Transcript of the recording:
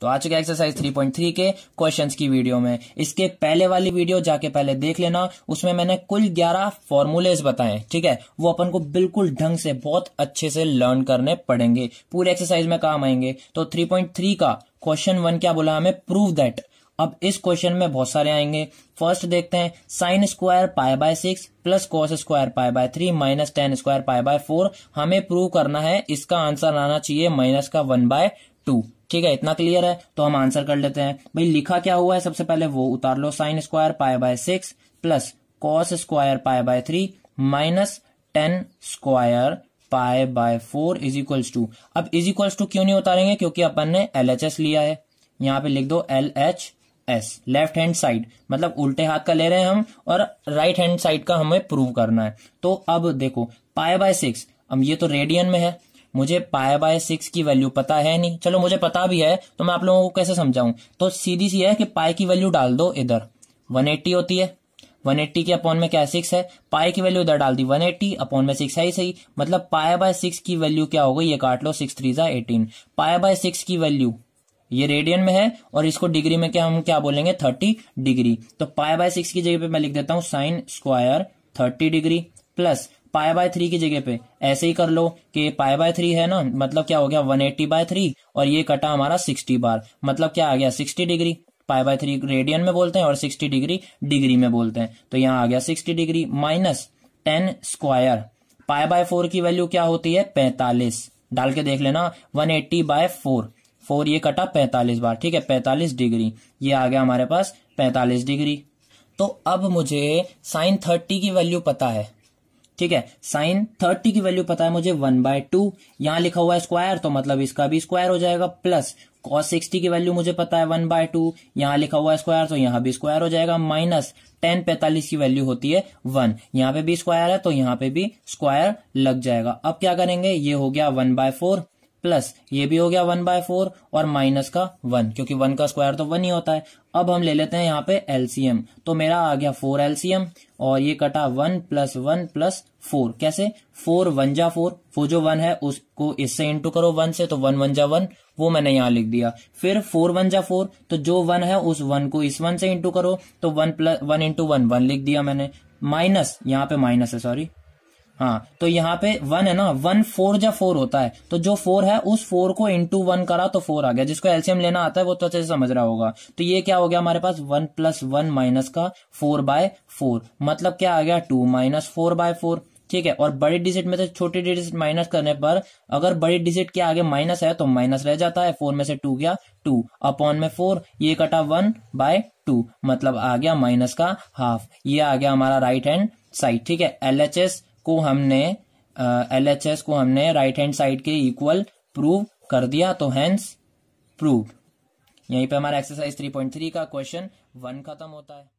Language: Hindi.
तो आ चुके एक्सरसाइज 3.3 के क्वेश्चंस की वीडियो में इसके पहले वाली वीडियो जाके पहले देख लेना उसमें मैंने कुल 11 फॉर्मूलेज बताए ठीक है वो अपन को बिल्कुल ढंग से बहुत अच्छे से लर्न करने पड़ेंगे पूरे एक्सरसाइज में काम आएंगे तो 3.3 का क्वेश्चन वन क्या बोला हमें प्रूव दैट अब इस क्वेश्चन में बहुत सारे आएंगे फर्स्ट देखते हैं sine square pi by six plus cos square pi by three minus tan square pi by four हमें प्रूव करना है इसका आंसर आना चाहिए माइनस का वन बाय टू ठीक है इतना क्लियर है तो हम आंसर कर लेते हैं भाई लिखा क्या हुआ है सबसे पहले वो उतार लो sine square pi by six plus cos square pi by three minus tan square pi by four is equals to अब इज इक्वल्स टू क्यों नहीं उतारेंगे क्योंकि अपन ने एल एच एस लिया है यहां पे लिख दो L H S left hand side मतलब उल्टे हाथ का ले रहे हैं हम और राइट हैंड साइड का हमें प्रूव करना है तो अब देखो पाए बाय सिक्स अब ये तो रेडियन में है मुझे पाए बाय सिक्स की वैल्यू पता है नहीं चलो मुझे पता भी है तो मैं आप लोगों को कैसे समझाऊं तो सीधी सी है कि पाए की वैल्यू डाल दो इधर 180 होती है 180 के अपॉन में क्या है सिक्स है पाए की वैल्यू इधर डाल दी 180 अपॉन में सिक्स है ही सही मतलब पाए बाय सिक्स की वैल्यू क्या होगी ये काट लो सिक्स थ्री जा एटीन पाए बाय सिक्स की वैल्यू ये रेडियन में है और इसको डिग्री में क्या हम क्या बोलेंगे थर्टी डिग्री तो पाए बाय सिक्स की जगह पे मैं लिख देता हूं sine square thirty degree plus pi by three की जगह पे ऐसे ही कर लो कि पाए बाय थ्री है ना मतलब क्या हो गया वन एट्टी बाय थ्री और ये कटा हमारा सिक्सटी बार मतलब क्या आ गया sixty degree pi by three radian में बोलते हैं और सिक्सटी डिग्री डिग्री में बोलते हैं तो यहाँ आ गया sixty degree minus tan square pi by four की वैल्यू क्या होती है पैंतालीस डाल के देख लेना one eighty by four four ये कटा पैंतालीस बार ठीक है पैंतालीस डिग्री ये आ गया हमारे पास पैंतालीस डिग्री तो अब मुझे साइन थर्टी की वैल्यू पता है ठीक है साइन थर्टी की वैल्यू पता है मुझे वन बाय टू यहां लिखा हुआ है स्क्वायर तो मतलब इसका भी स्क्वायर हो जाएगा प्लस कॉस सिक्सटी की वैल्यू मुझे पता है वन बाय टू यहां लिखा हुआ है स्क्वायर तो यहां भी स्क्वायर हो जाएगा माइनस टेन पैंतालीस की वैल्यू होती है वन यहां पे भी स्क्वायर है तो यहां पे भी स्क्वायर लग जाएगा अब क्या करेंगे ये हो गया वन बाय फोर प्लस ये भी हो गया वन बाय फोर और माइनस का वन क्योंकि वन का स्क्वायर तो वन ही होता है अब हम ले लेते हैं यहाँ पे एलसीएम तो मेरा आ गया फोर एलसीएम और ये कटा one plus one plus four कैसे फोर वन जा फोर फोर जो वन है उसको इससे इंटू करो वन से तो वन वन जा वन वो मैंने यहाँ लिख दिया फिर फोर वन जा फोर तो जो वन है उस वन को इस वन से इंटू करो तो one plus one into one one लिख दिया मैंने माइनस यहाँ पे माइनस है सॉरी हाँ तो यहाँ पे वन है ना वन फोर या फोर होता है तो जो फोर है उस फोर को इंटू वन करा तो फोर आ गया जिसको एलसीएम लेना आता है वो तो अच्छे से समझ रहा होगा तो ये क्या हो गया हमारे पास वन प्लस वन माइनस का फोर बाय फोर मतलब क्या आ गया two minus four by four ठीक है और बड़ी डिजिट में से छोटी डिजिट माइनस करने पर अगर बड़ी डिजिट के आगे माइनस है तो माइनस रह जाता है फोर में से टू गया टू अपॉन में फोर ये कटा वन बाय टू मतलब आ गया माइनस का हाफ ये आ गया हमारा राइट हैंड साइड ठीक है एल एच एस को हमने एल एच एस को हमने राइट हैंड साइड के इक्वल प्रूव कर दिया तो हैंस प्रूव यहीं पे हमारा एक्सरसाइज 3.3 का क्वेश्चन वन खत्म होता है